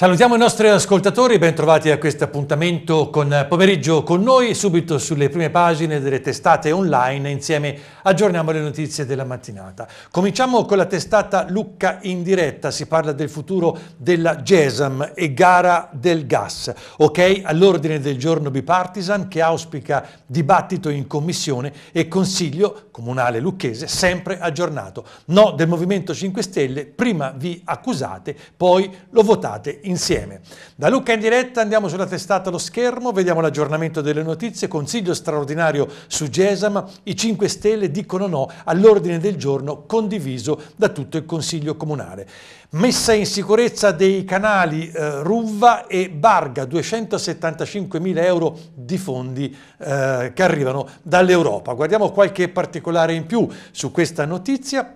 Salutiamo i nostri ascoltatori, bentrovati a questo appuntamento con eh, Pomeriggio con noi, subito sulle prime pagine delle testate online, insieme aggiorniamo le notizie della mattinata. Cominciamo con la testata Lucca in diretta, si parla del futuro della GESAM e gara del gas, ok? All'ordine del giorno bipartisan che auspica dibattito in commissione e consiglio comunale lucchese sempre aggiornato. No del Movimento 5 Stelle, prima vi accusate, poi lo votate in insieme. Da Lucca in diretta andiamo sulla testata allo schermo, vediamo l'aggiornamento delle notizie, consiglio straordinario su Gesam, i 5 Stelle dicono no all'ordine del giorno condiviso da tutto il Consiglio Comunale. Messa in sicurezza dei canali eh, Ruva e Barga, 275 mila euro di fondi eh, che arrivano dall'Europa. Guardiamo qualche particolare in più su questa notizia.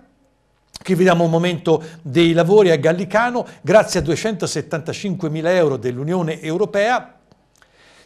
Qui vediamo un momento dei lavori a Gallicano, grazie a 275 mila euro dell'Unione Europea,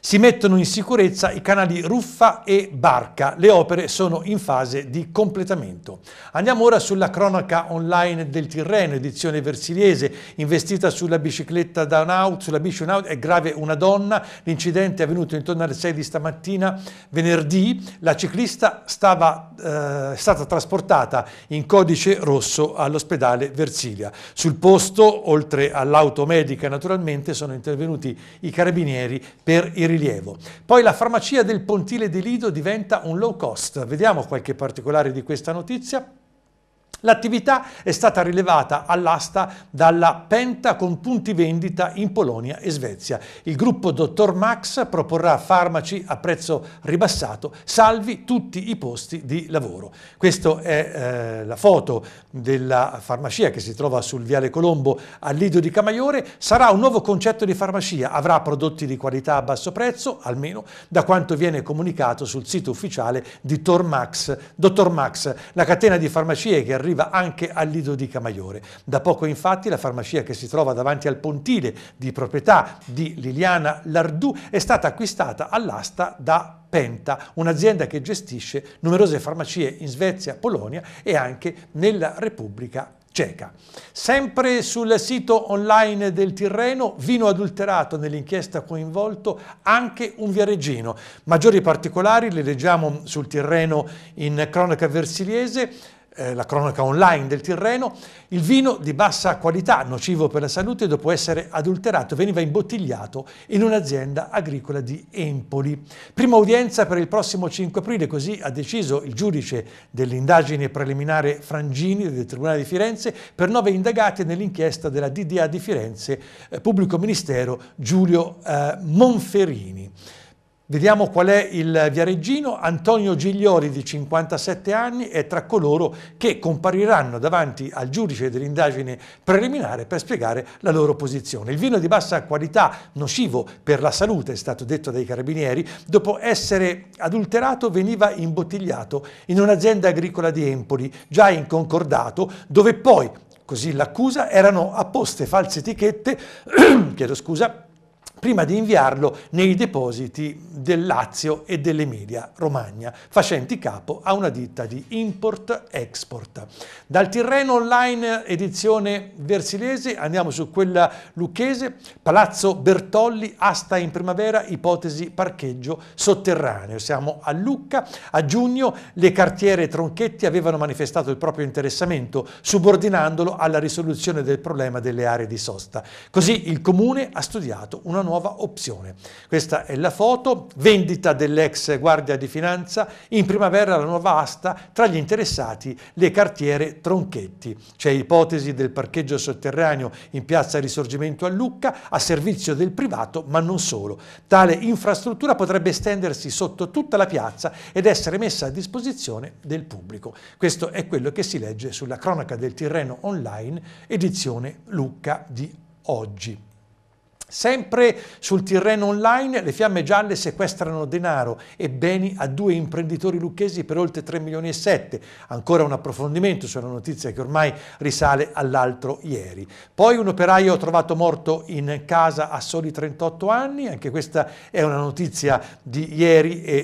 si mettono in sicurezza i canali Ruffa e Barca. Le opere sono in fase di completamento. Andiamo ora sulla cronaca online del Tirreno, edizione versiliese, investita sulla bicicletta Downout, sulla bici un è grave una donna. L'incidente è avvenuto intorno alle 6 di stamattina, venerdì. La ciclista stava, eh, è stata trasportata in codice rosso all'ospedale Versilia. Sul posto, oltre all'auto medica naturalmente, sono intervenuti i carabinieri per il rilievo. Poi la farmacia del Pontile di Lido diventa un low cost. Vediamo qualche particolare di questa notizia. L'attività è stata rilevata all'asta dalla Penta con punti vendita in Polonia e Svezia. Il gruppo Dottor Max proporrà farmaci a prezzo ribassato, salvi tutti i posti di lavoro. Questa è eh, la foto della farmacia che si trova sul Viale Colombo a Lido di Camaiore. Sarà un nuovo concetto di farmacia, avrà prodotti di qualità a basso prezzo, almeno da quanto viene comunicato sul sito ufficiale di Dottor Dottor Max, la catena di farmacie che arriva arriva anche al Lido di Camaiore. Da poco infatti la farmacia che si trova davanti al pontile di proprietà di Liliana Lardù è stata acquistata all'asta da Penta, un'azienda che gestisce numerose farmacie in Svezia, Polonia e anche nella Repubblica Ceca. Sempre sul sito online del Tirreno, vino adulterato nell'inchiesta coinvolto anche un viareggino. Maggiori particolari li leggiamo sul Tirreno in cronaca versiliese. Eh, la cronaca online del Tirreno, il vino di bassa qualità, nocivo per la salute, dopo essere adulterato, veniva imbottigliato in un'azienda agricola di Empoli. Prima udienza per il prossimo 5 aprile, così ha deciso il giudice dell'indagine preliminare Frangini del Tribunale di Firenze per nove indagati nell'inchiesta della DDA di Firenze, eh, pubblico ministero Giulio eh, Monferini. Vediamo qual è il viareggino. Antonio Gigliori di 57 anni è tra coloro che compariranno davanti al giudice dell'indagine preliminare per spiegare la loro posizione. Il vino di bassa qualità, nocivo per la salute, è stato detto dai carabinieri, dopo essere adulterato veniva imbottigliato in un'azienda agricola di Empoli, già in concordato, dove poi, così l'accusa, erano apposte false etichette, chiedo scusa, prima di inviarlo nei depositi del Lazio e dell'Emilia Romagna, facenti capo a una ditta di import-export. Dal Tirreno Online edizione versilese andiamo su quella lucchese, Palazzo Bertolli, asta in primavera, ipotesi parcheggio sotterraneo. Siamo a Lucca, a giugno le cartiere Tronchetti avevano manifestato il proprio interessamento subordinandolo alla risoluzione del problema delle aree di sosta. Così il comune ha studiato una nuova opzione. Questa è la foto, vendita dell'ex guardia di finanza, in primavera la nuova asta, tra gli interessati le cartiere Tronchetti. C'è ipotesi del parcheggio sotterraneo in piazza Risorgimento a Lucca, a servizio del privato ma non solo. Tale infrastruttura potrebbe estendersi sotto tutta la piazza ed essere messa a disposizione del pubblico. Questo è quello che si legge sulla cronaca del Tirreno online, edizione Lucca di oggi. Sempre sul Tirreno online le fiamme gialle sequestrano denaro e beni a due imprenditori lucchesi per oltre 3 milioni e 7. Ancora un approfondimento sulla notizia che ormai risale all'altro ieri. Poi un operaio trovato morto in casa a soli 38 anni, anche questa è una notizia di ieri e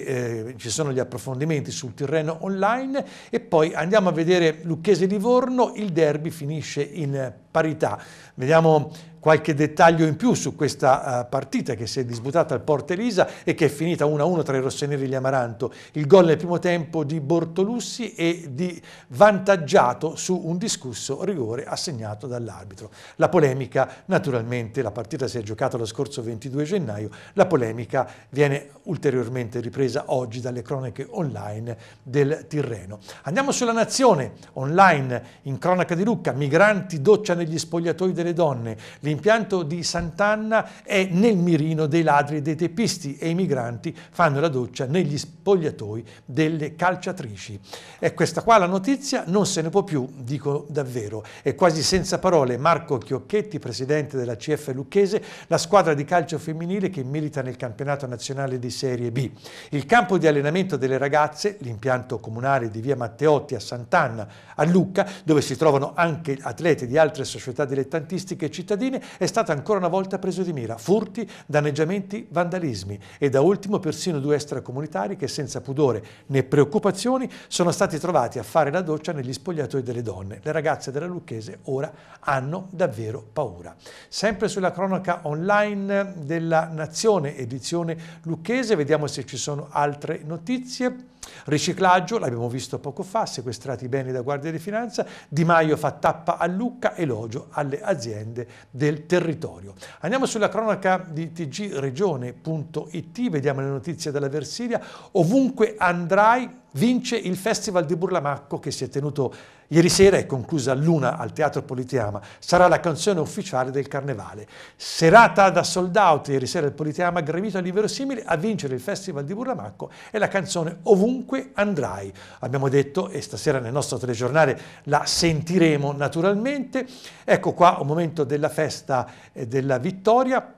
eh, ci sono gli approfondimenti sul Tirreno online. E poi andiamo a vedere Lucchese-Livorno, il derby finisce in parità. Vediamo qualche dettaglio in più su questa eh, partita che si è disputata al Porta Elisa e che è finita 1-1 tra i rossoneri e gli Amaranto. Il gol nel primo tempo di Bortolussi e di vantaggiato su un discusso rigore assegnato dall'arbitro. La polemica, naturalmente, la partita si è giocata lo scorso 22 gennaio, la polemica viene ulteriormente ripresa oggi dalle cronache online del Tirreno. Andiamo sulla Nazione, online, in cronaca di Lucca, migranti doccia negli spogliatoi delle donne, L'impianto di Sant'Anna è nel mirino dei ladri e dei teppisti e i migranti fanno la doccia negli spogliatoi delle calciatrici. È questa qua la notizia, non se ne può più, dico davvero. E quasi senza parole Marco Chiocchetti, presidente della CF Lucchese, la squadra di calcio femminile che milita nel campionato nazionale di Serie B. Il campo di allenamento delle ragazze, l'impianto comunale di via Matteotti a Sant'Anna a Lucca, dove si trovano anche atleti di altre società dilettantistiche cittadine, è stata ancora una volta preso di mira. Furti, danneggiamenti, vandalismi e da ultimo persino due extracomunitari che senza pudore né preoccupazioni sono stati trovati a fare la doccia negli spogliatoi delle donne. Le ragazze della Lucchese ora hanno davvero paura. Sempre sulla cronaca online della Nazione edizione lucchese, vediamo se ci sono altre notizie. Riciclaggio, l'abbiamo visto poco fa, sequestrati i beni da Guardia di Finanza, Di Maio fa tappa a Lucca, elogio alle aziende del territorio. Andiamo sulla cronaca di tgregione.it, vediamo le notizie dalla Versilia, ovunque andrai vince il Festival di Burlamacco che si è tenuto Ieri sera è conclusa l'una al Teatro Politeama, sarà la canzone ufficiale del Carnevale. Serata da sold out ieri sera il Politeama, ha gremito a livello simile a vincere il Festival di Burlamacco e la canzone Ovunque andrai. Abbiamo detto, e stasera nel nostro telegiornale la sentiremo naturalmente, ecco qua un momento della festa e della vittoria,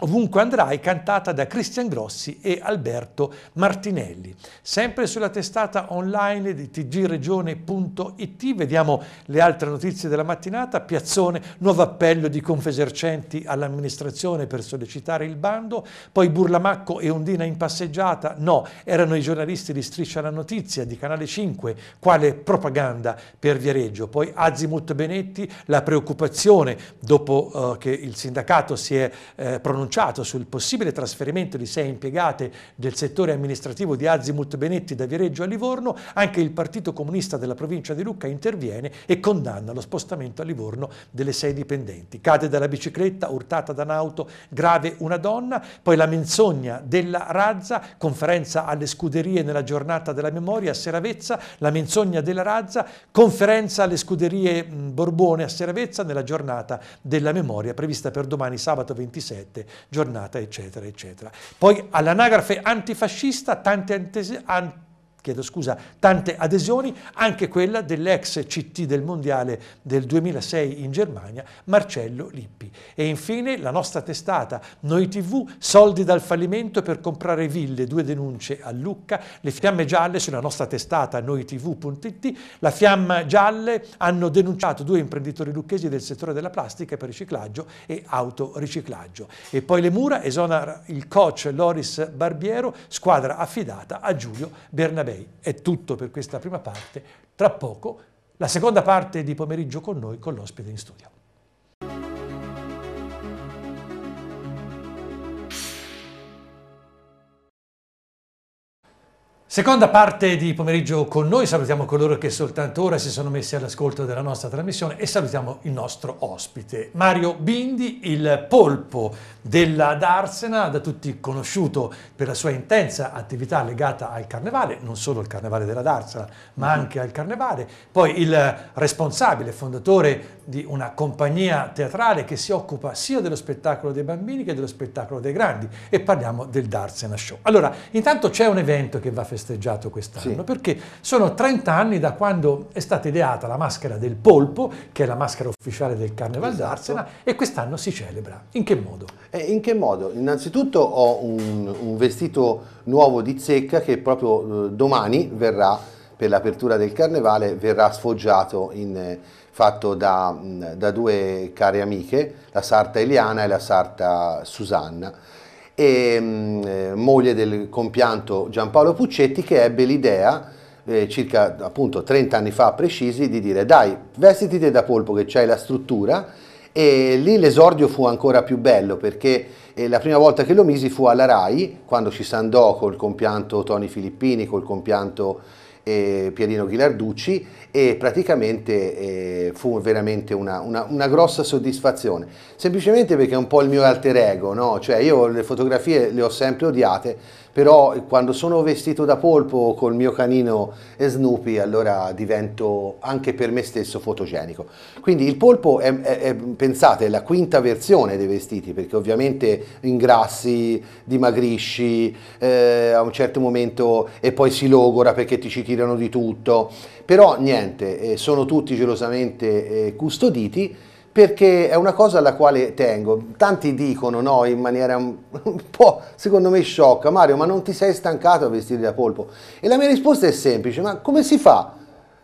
Ovunque andrai, cantata da Cristian Grossi e Alberto Martinelli. Sempre sulla testata online di tgregione.it vediamo le altre notizie della mattinata. Piazzone, nuovo appello di Confesercenti all'amministrazione per sollecitare il bando. Poi Burlamacco e Ondina in passeggiata. No, erano i giornalisti di Striscia la Notizia di Canale 5. Quale propaganda per Viareggio. Poi Azimut Benetti, la preoccupazione dopo eh, che il sindacato si è eh, pronunciato pronunciato sul possibile trasferimento di sei impiegate del settore amministrativo di Azimut Benetti da Viareggio a Livorno, anche il Partito Comunista della provincia di Lucca interviene e condanna lo spostamento a Livorno delle sei dipendenti. Cade dalla bicicletta, urtata da un'auto, grave una donna, poi la menzogna della Razza, conferenza alle scuderie nella giornata della memoria a Seravezza, la menzogna della Razza, conferenza alle scuderie Borbone a Seravezza nella giornata della memoria prevista per domani sabato 27 giornata, eccetera, eccetera. Poi all'anagrafe antifascista tante antesi- ant- chiedo scusa, tante adesioni, anche quella dell'ex CT del Mondiale del 2006 in Germania, Marcello Lippi. E infine la nostra testata Noi TV, soldi dal fallimento per comprare ville, due denunce a Lucca, le fiamme gialle sulla nostra testata noitv.it, la fiamma gialle hanno denunciato due imprenditori lucchesi del settore della plastica per riciclaggio e autoriciclaggio. E poi le mura esonera il coach Loris Barbiero, squadra affidata a Giulio Bernabé direi è tutto per questa prima parte, tra poco la seconda parte di pomeriggio con noi con l'ospite in studio. Seconda parte di pomeriggio con noi, salutiamo coloro che soltanto ora si sono messi all'ascolto della nostra trasmissione e salutiamo il nostro ospite, Mario Bindi, il polpo della Darsena, da tutti conosciuto per la sua intensa attività legata al carnevale, non solo al carnevale della Darsena, ma mm-hmm. anche al carnevale, poi il responsabile, fondatore di una compagnia teatrale che si occupa sia dello spettacolo dei bambini che dello spettacolo dei grandi e parliamo del Darsena Show. Allora, intanto c'è un evento che va festeggiato festeggiato quest'anno, sì. perché sono 30 anni da quando è stata ideata la maschera del polpo, che è la maschera ufficiale del Carneval esatto. d'Arsena, e quest'anno si celebra. In che modo? Eh, in che modo? Innanzitutto ho un, un vestito nuovo di zecca che proprio eh, domani verrà, per l'apertura del carnevale, verrà sfoggiato in... Eh, fatto da, da, due care amiche, la sarta Eliana e la sarta Susanna e mm, eh, moglie del compianto Giampaolo Puccetti che ebbe l'idea eh, circa appunto 30 anni fa precisi di dire dai vestiti da polpo che c'hai la struttura e lì l'esordio fu ancora più bello perché eh, la prima volta che lo misi fu alla RAI quando ci andò col compianto Tony Filippini, col compianto eh, Pierino Ghilarducci e praticamente eh, fu veramente una, una, una, grossa soddisfazione, semplicemente perché è un po' il mio alter ego, no? cioè io le fotografie le ho sempre odiate, però quando sono vestito da polpo col mio canino e Snoopy allora divento anche per me stesso fotogenico. Quindi il polpo è, è, è pensate, è la quinta versione dei vestiti, perché ovviamente ingrassi, dimagrisci eh, a un certo momento e poi si logora perché ti ci tirano di tutto, però niente niente, eh, sono tutti gelosamente eh, custoditi perché è una cosa alla quale tengo. Tanti dicono, no, in maniera un, po', secondo me, sciocca, Mario, ma non ti sei stancato a vestire da polpo? E la mia risposta è semplice, ma come si fa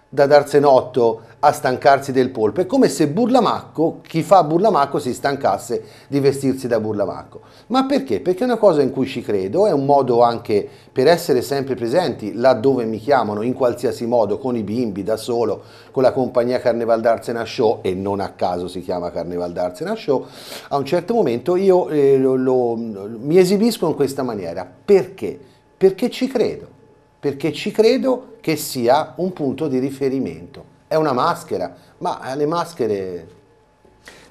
da Darsenotto a stancarsi del polpo. È come se Burlamacco, chi fa Burlamacco, si stancasse di vestirsi da Burlamacco. Ma perché? Perché è una cosa in cui ci credo, è un modo anche per essere sempre presenti laddove mi chiamano, in qualsiasi modo, con i bimbi, da solo, con la compagnia Carneval d'Arsena Show, e non a caso si chiama Carneval d'Arsena Show, a un certo momento io eh, lo, lo, mi esibisco in questa maniera. Perché? Perché ci credo. Perché ci credo che sia un punto di riferimento è una maschera, ma eh, le maschere...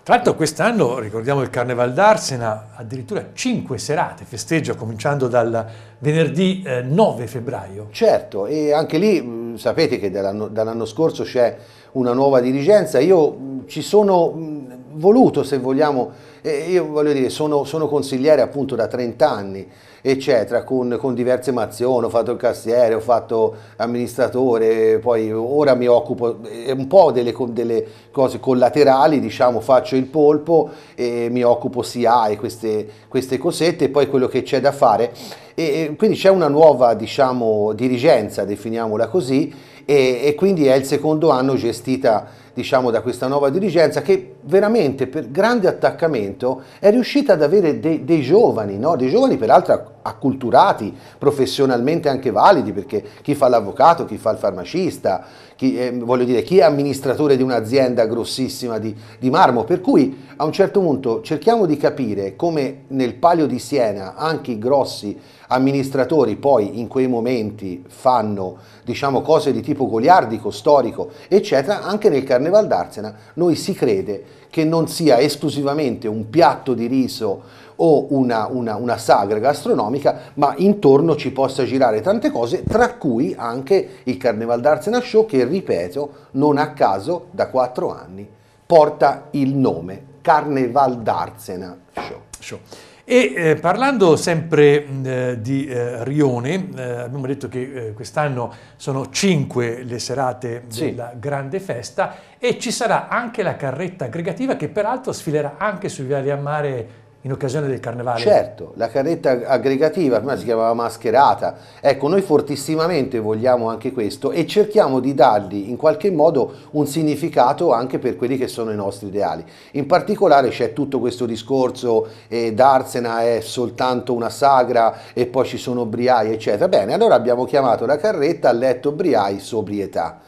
Tra l'altro quest'anno, ricordiamo il Carneval d'Arsena, addirittura cinque serate festeggia, cominciando dal venerdì 9 eh, febbraio. Certo, e anche lì mm, sapete che dall'anno scorso c'è una nuova dirigenza, io mm, ci sono mm, voluto se vogliamo, io voglio dire sono, sono consigliere appunto da 30 anni, eccetera, con, con diverse mazioni, ho fatto il cassiere, ho fatto amministratore, poi ora mi occupo eh, un po' delle, delle cose collaterali, diciamo faccio il polpo e mi occupo sia e queste, queste cosette e poi quello che c'è da fare. E, e quindi c'è una nuova diciamo, dirigenza, definiamola così, e, e quindi è il secondo anno gestita diciamo, da questa nuova dirigenza che veramente per grande attaccamento è riuscita ad avere dei, dei giovani, no? dei giovani peraltro acculturati, professionalmente anche validi, perché chi fa l'avvocato, chi fa il farmacista, chi, eh, voglio dire, chi è amministratore di un'azienda grossissima di, di marmo, per cui a un certo punto cerchiamo di capire come nel Palio di Siena anche i grossi amministratori poi in quei momenti fanno diciamo, cose di tipo goliardico, storico, eccetera, anche nel Carneval d'Arsena noi si crede che non sia esclusivamente un piatto di riso o una, una, una, sagra gastronomica, ma intorno ci possa girare tante cose, tra cui anche il Carneval d'Arsena Show che, ripeto, non a caso da quattro anni porta il nome Carneval d'Arsena Show. Show. E eh, parlando sempre mh, eh, di eh, Rione, eh, abbiamo detto che eh, quest'anno sono cinque le serate sì. della grande festa e ci sarà anche la carretta aggregativa che peraltro sfilerà anche sui viali a mare in occasione del carnevale. Certo, la carretta aggregativa, prima si chiamava mascherata. Ecco, noi fortissimamente vogliamo anche questo e cerchiamo di dargli in qualche modo un significato anche per quelli che sono i nostri ideali. In particolare c'è tutto questo discorso eh, d'Arsena è soltanto una sagra e poi ci sono briai, eccetera. Bene, allora abbiamo chiamato la carretta letto briai sobrietà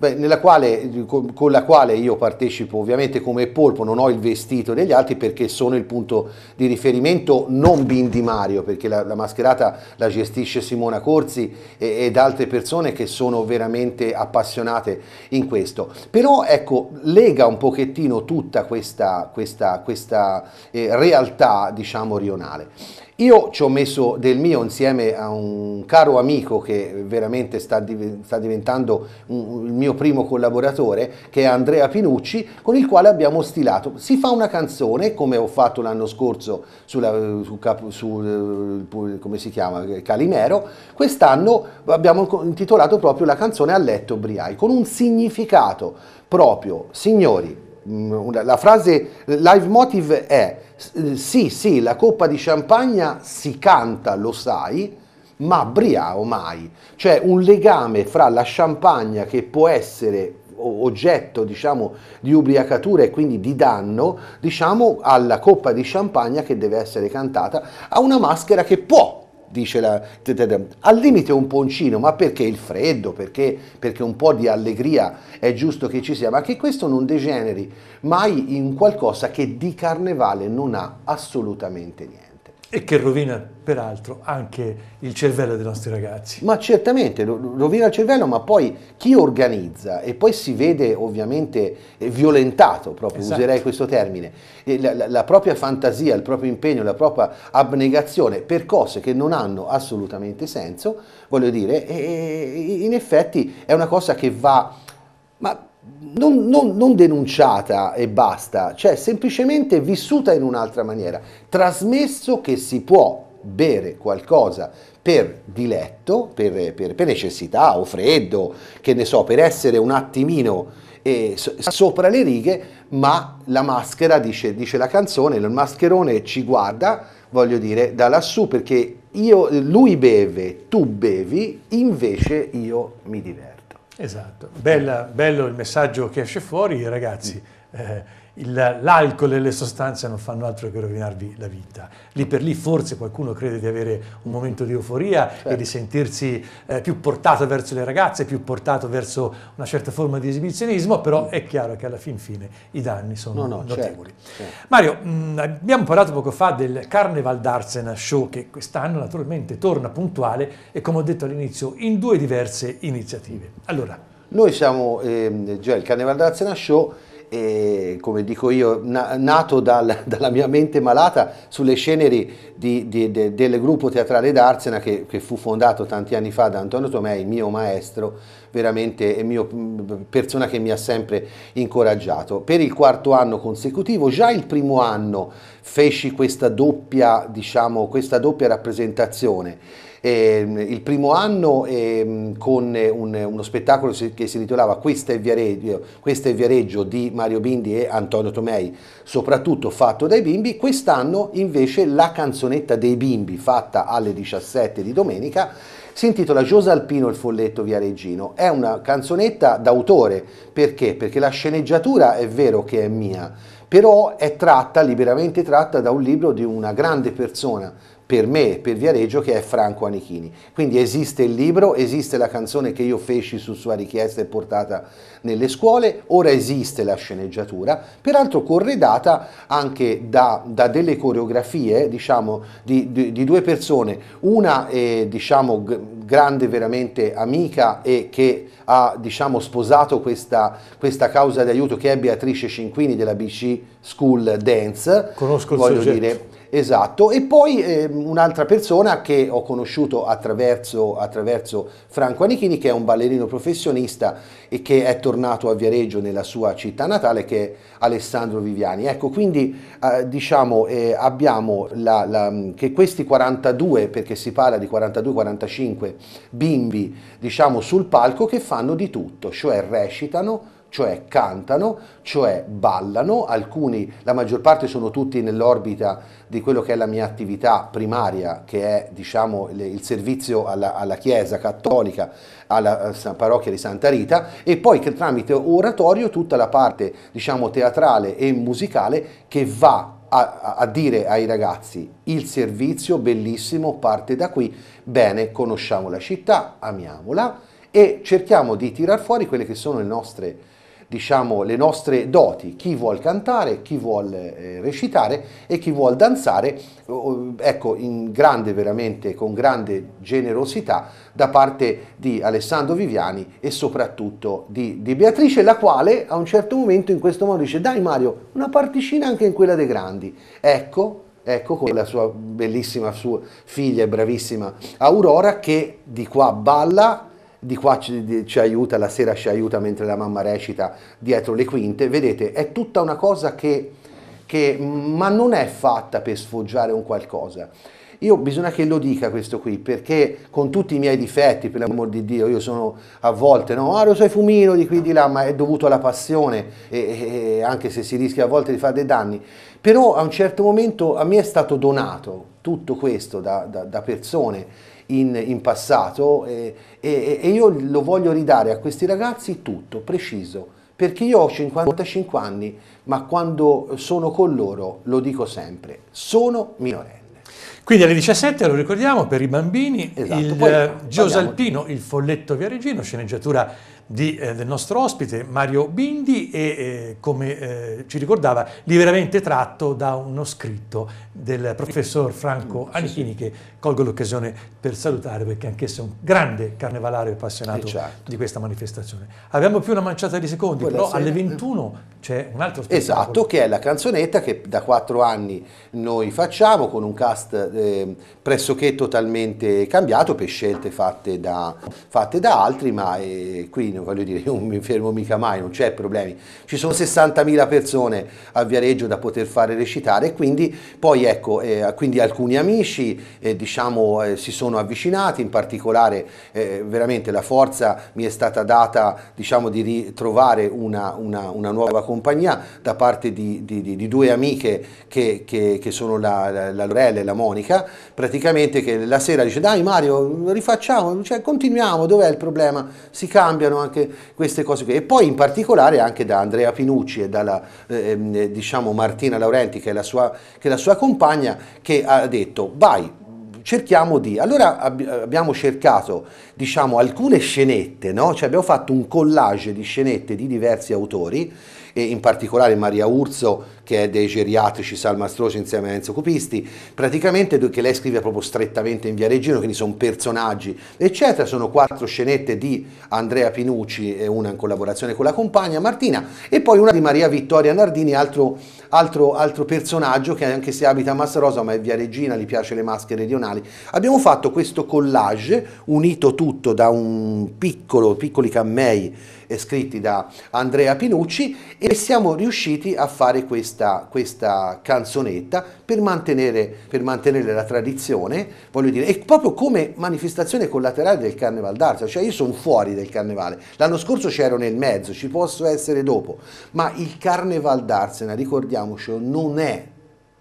Beh, quale, con, con, la quale io partecipo ovviamente come polpo, non ho il vestito degli altri perché sono il punto di riferimento non Bindi Mario, perché la, la mascherata la gestisce Simona Corsi e, ed altre persone che sono veramente appassionate in questo. Però ecco, lega un pochettino tutta questa, questa, questa eh, realtà diciamo rionale. Io ci ho messo del mio insieme a un caro amico che veramente sta, div sta diventando un, il mio primo collaboratore, che è Andrea Pinucci, con il quale abbiamo stilato. Si fa una canzone, come ho fatto l'anno scorso sulla, su, su, eh, come si chiama, Calimero, quest'anno abbiamo intitolato proprio la canzone A letto Briai, con un significato proprio. Signori, mm, la frase eh, live motive è eh, sì, sì, la coppa di champagne si canta, lo sai, ma Briao mai. Cioè un legame fra la champagne che può essere oggetto diciamo, di ubriacatura e quindi di danno diciamo, alla coppa di champagne che deve essere cantata a una maschera che può dice la... Al limite un poncino, ma perché il freddo, perché, perché un po' di allegria è giusto che ci sia, ma che questo non degeneri mai in qualcosa che di carnevale non ha assolutamente niente e che rovina peraltro anche il cervello dei nostri ragazzi. Ma certamente, rovina il cervello, ma poi chi organizza e poi si vede ovviamente eh, violentato, proprio esatto. userei questo termine, la, la, la, propria fantasia, il proprio impegno, la propria abnegazione per cose che non hanno assolutamente senso, voglio dire, e, in effetti è una cosa che va... Ma non, non, non, denunciata e basta, cioè semplicemente vissuta in un'altra maniera, trasmesso che si può bere qualcosa per diletto, per, per, per necessità o freddo, che ne so, per essere un attimino eh, sopra le righe, ma la maschera, dice, dice la canzone, il mascherone ci guarda, voglio dire, da lassù perché io, lui beve, tu bevi, invece io mi diverto. Esatto, Bella, bello il messaggio che esce fuori, ragazzi. Mm. Eh, l'alcol e le sostanze non fanno altro che rovinarvi la vita. Lì per lì forse qualcuno crede di avere un momento di euforia certo. e di certo. sentirsi eh, più portato verso le ragazze, più portato verso una certa forma di esibizionismo, però è chiaro che alla fin fine i danni sono no, no, certo, notevoli. Certo. Mario, mh, mm, abbiamo parlato poco fa del Carneval d'Arsena Show che quest'anno naturalmente torna puntuale e come ho detto all'inizio in due diverse iniziative. Allora, noi siamo, ehm, già il Carneval d'Arsena Show e, come dico io, na- nato dal, dalla mia mente malata sulle sceneri di, di, de, del gruppo teatrale d'Arsena che, che, fu fondato tanti anni fa da Antonio Tomei, mio maestro, veramente mio, mm, persona che mi ha sempre incoraggiato. Per il quarto anno consecutivo, già il primo anno feci questa doppia, diciamo, questa doppia rappresentazione Ehm, il primo anno ehm, con eh, un, uno spettacolo che si intitolava Questa è, Viareggio, Questa è Viareggio di Mario Bindi e Antonio Tomei, soprattutto fatto dai bimbi, quest'anno invece la canzonetta dei bimbi fatta alle 17 di domenica si intitola Giosalpino il folletto viareggino. È una canzonetta d'autore, perché? Perché la sceneggiatura è vero che è mia, però è tratta, liberamente tratta, da un libro di una grande persona, per me, per Viareggio, che è Franco Anichini. Quindi esiste il libro, esiste la canzone che io feci su sua richiesta e portata nelle scuole, ora esiste la sceneggiatura, peraltro corredata anche da, da delle coreografie, diciamo, di, di, di, due persone, una è, diciamo, grande veramente amica e che ha, diciamo, sposato questa, questa causa d'aiuto che è Beatrice Cinquini della BC School Dance. Conosco il voglio soggetto. dire Esatto, e poi eh, un'altra persona che ho conosciuto attraverso, attraverso, Franco Anichini, che è un ballerino professionista e che è tornato a Viareggio nella sua città natale, che è Alessandro Viviani. Ecco, quindi eh, diciamo eh, abbiamo la, la, mm, che questi 42, perché si parla di 42-45 bimbi, diciamo sul palco che fanno di tutto, cioè recitano, cioè cantano, cioè ballano, alcuni, la maggior parte sono tutti nell'orbita di quello che è la mia attività primaria, che è diciamo, il servizio alla, alla Chiesa cattolica, alla eh, parrocchia di Santa Rita, e poi tramite oratorio tutta la parte diciamo, teatrale e musicale che va a, a, dire ai ragazzi il servizio bellissimo parte da qui, bene, conosciamo la città, amiamola e cerchiamo di tirar fuori quelle che sono le nostre diciamo, le nostre doti, chi vuol cantare, chi vuol eh, recitare e chi vuol danzare, ecco, in grande veramente, con grande generosità da parte di Alessandro Viviani e soprattutto di, di Beatrice, la quale a un certo momento in questo modo dice dai Mario, una particina anche in quella dei grandi, ecco, ecco con la sua bellissima sua figlia e bravissima Aurora che di qua balla di qua ci, ci, aiuta, la sera ci aiuta mentre la mamma recita dietro le quinte, vedete, è tutta una cosa che, che ma non è fatta per sfoggiare un qualcosa. Io bisogna che lo dica questo qui, perché con tutti i miei difetti, per l'amor di Dio, io sono a volte, no, ah, lo sai fumino di qui di là, ma è dovuto alla passione, e, e, anche se si rischia a volte di fare dei danni. Però a un certo momento a me è stato donato tutto questo da, da, da persone in, in passato e, e, e io lo voglio ridare a questi ragazzi tutto, preciso perché io ho 55 anni, ma quando sono con loro, lo dico sempre, sono minorenne. Quindi alle 17, lo ricordiamo, per i bambini, esatto, il Giosalpino, il folletto viareggino, sceneggiatura di, eh, del nostro ospite Mario Bindi e eh, come eh, ci ricordava liberamente tratto da uno scritto del professor Franco Anichini che colgo l'occasione per salutare perché anch'esso è un grande carnevalare appassionato eh, certo. di questa manifestazione. Abbiamo più una manciata di secondi, Quella però sera. alle 21 eh. c'è un altro spettacolo. Esatto, che è la canzonetta che da quattro anni noi facciamo con un cast ehm, pressoché totalmente cambiato per scelte fatte da, fatte da altri, ma eh, qui non Torino, voglio dire, io non mi fermo mica mai, non c'è problemi. Ci sono 60.000 persone a Viareggio da poter fare recitare e quindi poi ecco, eh, quindi alcuni amici eh, diciamo eh, si sono avvicinati, in particolare eh, veramente la forza mi è stata data diciamo di ritrovare una, una, una nuova compagnia da parte di, di, di, di due amiche che, che, che sono la, la, la Lorella e la Monica, praticamente che la sera dice dai Mario rifacciamo, cioè, continuiamo, dov'è il problema? Si cambiano anche anche queste cose qui. E poi in particolare anche da Andrea Pinucci e dalla eh, ehm, eh, diciamo Martina Laurenti, che è, la sua, che è la sua compagna, che ha detto vai, cerchiamo di... Allora ab abbiamo cercato diciamo, alcune scenette, no? cioè abbiamo fatto un collage di scenette di diversi autori e in particolare Maria Urso che è dei geriatrici Salmastrosi insieme a Enzo Cupisti, praticamente che lei scrive proprio strettamente in via Reggino, quindi sono personaggi, eccetera, sono quattro scenette di Andrea Pinucci e una in collaborazione con la compagna Martina e poi una di Maria Vittoria Nardini, altro, altro, altro personaggio che anche se abita a Massarosa ma è via Reggina, gli piace le maschere rionali. Abbiamo fatto questo collage unito tutto da un piccolo, piccoli cammei scritti da Andrea Pinucci e siamo riusciti a fare questa, questa canzonetta per mantenere, per mantenere, la tradizione, voglio dire, e proprio come manifestazione collaterale del Carnevale d'Arsa, cioè io sono fuori del Carnevale, l'anno scorso c'ero nel mezzo, ci posso essere dopo, ma il Carnevale d'Arsena, ricordiamocelo, non è,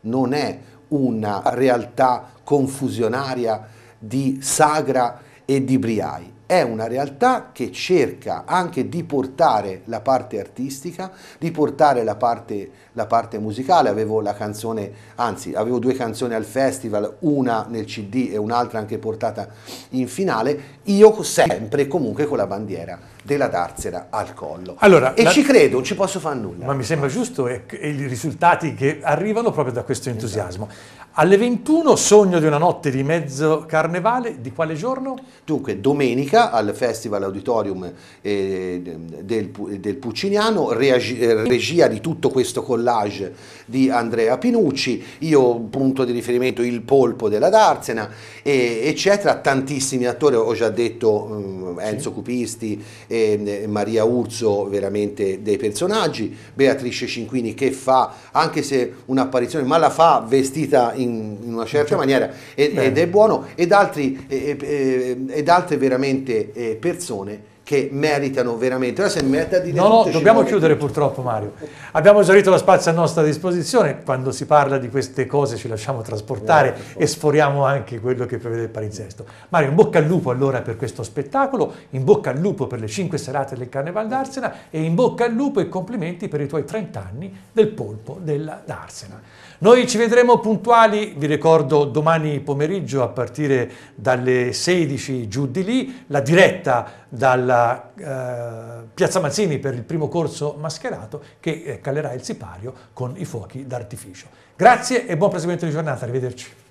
non è una realtà confusionaria di sagra e di briai, è una realtà che cerca anche di portare la parte artistica, di portare la parte, la parte, musicale. Avevo la canzone, anzi, avevo due canzoni al festival, una nel CD e un'altra anche portata in finale. Io sempre e comunque con la bandiera della darsena al collo. Allora, e la... ci credo, non ci posso fare nulla. Ma mi sembra giusto e, e, i risultati che arrivano proprio da questo entusiasmo. Esatto. Alle 21 sogno di una notte di mezzo carnevale, di quale giorno? Dunque, domenica al Festival Auditorium eh, del, del Pucciniano, reagia, eh, regia di tutto questo collage di Andrea Pinucci, io punto di riferimento il polpo della Darsena, eccetera, tantissimi attori, ho già detto eh, Enzo sì. Cupisti, eh, Maria Urso veramente dei personaggi, Beatrice Cinquini che fa anche se un'apparizione, ma la fa vestita in, in una certa certo. maniera ed, ed è buono, ed, altri, ed altre veramente eh, persone che meritano veramente. Ora se merita di No, no, dobbiamo chiudere tutto. purtroppo Mario. Abbiamo esaurito lo spazio a nostra disposizione, quando si parla di queste cose ci lasciamo trasportare no, e sforiamo anche quello che prevede il palinsesto. Mario, in bocca al lupo allora per questo spettacolo, in bocca al lupo per le cinque serate del Carneval d'Arsena e in bocca al lupo e complimenti per i tuoi 30 anni del polpo della d'Arsena. Noi ci vedremo puntuali, vi ricordo domani pomeriggio a partire dalle 16 giù di lì, la diretta dalla eh, Piazza Mazzini per il primo corso mascherato che eh, calerà il sipario con i fuochi d'artificio. Grazie e buon proseguimento di giornata, arrivederci.